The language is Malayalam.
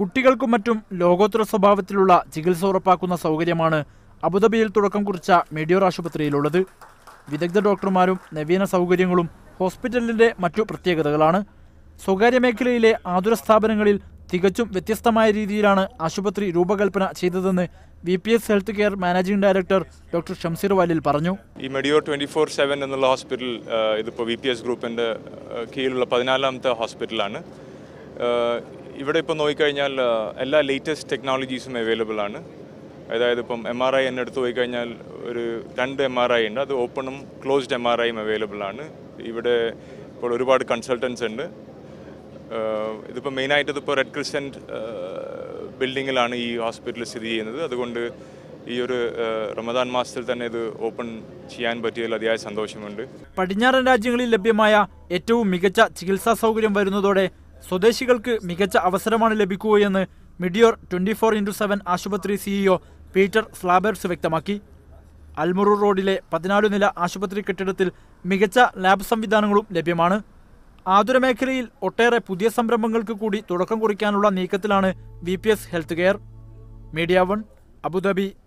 കുട്ടികൾക്കും മറ്റും ലോകോത്തര സ്വഭാവത്തിലുള്ള ചികിത്സ ഉറപ്പാക്കുന്ന സൗകര്യമാണ് അബുദാബിയിൽ തുടക്കം കുറിച്ച മെഡിയോർ ആശുപത്രിയിലുള്ളത് വിദഗ്ധ ഡോക്ടർമാരും നവീന സൗകര്യങ്ങളും ഹോസ്പിറ്റലിന്റെ മറ്റു പ്രത്യേകതകളാണ് സ്വകാര്യ മേഖലയിലെ ആതുര സ്ഥാപനങ്ങളിൽ തികച്ചും വ്യത്യസ്തമായ രീതിയിലാണ് ആശുപത്രി രൂപകൽപ്പന ചെയ്തതെന്ന് V P S health care managing director doctor Shamsheer വാലിൽ പറഞ്ഞു ഈ മെഡിയോ ട്വന്റി ഫോർ സെവൻ എന്നുള്ള ഹോസ്പിറ്റൽ ഇതിപ്പോൾ വി പി എസ് ഗ്രൂപ്പിൻ്റെ കീഴിലുള്ള പതിനാലാമത്തെ ഹോസ്പിറ്റലാണ് ഇവിടെ ഇപ്പോൾ നോക്കിക്കഴിഞ്ഞാൽ എല്ലാ ലേറ്റസ്റ്റ് ടെക്നോളജീസും അവൈലബിൾ ആണ് അതായത് ഇപ്പം എം ആർ ഐ എന്നെ എടുത്ത് പോയി കഴിഞ്ഞാൽ ഒരു രണ്ട് എം ആർ ഐ ഉണ്ട് അത് ഓപ്പണും ക്ലോസ്ഡ് എം ആർ ഐയും അവൈലബിൾ ആണ് ഇവിടെ ഇപ്പോൾ ഒരുപാട് കൺസൾട്ടൻസ് ഉണ്ട് ഇതിപ്പോൾ മെയിനായിട്ട് ഇതിപ്പോൾ റെഡ് ക്രിസൻറ്റ് ബിൽഡിങ്ങിലാണ് ഈ ഹോസ്പിറ്റൽ സ്ഥിതി ചെയ്യുന്നത് അതുകൊണ്ട് ഈ ഒരു റമദാൻ മാസത്തിൽ തന്നെ ഇത് ഓപ്പൺ ചെയ്യാൻ പറ്റിയതിൽ അതിയായ സന്തോഷമുണ്ട് പടിഞ്ഞാറൻ രാജ്യങ്ങളിൽ ലഭ്യമായ ഏറ്റവും മികച്ച ചികിത്സാ സൗകര്യം വരുന്നതോടെ സ്വദേശികൾക്ക് മികച്ച അവസരമാണ് ലഭിക്കുകയെന്ന് Medeor twenty four into seven ആശുപത്രി സിഇഒ പീറ്റർ സ്ലാബേർസ് വ്യക്തമാക്കി അൽമുറൂർ റോഡിലെ പതിനാല് നില ആശുപത്രി കെട്ടിടത്തിൽ മികച്ച ലാബ് സംവിധാനങ്ങളും ലഭ്യമാണ് ആതുര മേഖലയിൽ ഒട്ടേറെ പുതിയ സംരംഭങ്ങൾക്ക് കൂടി തുടക്കം കുറിക്കാനുള്ള നീക്കത്തിലാണ് V health care media one Abu Dhabi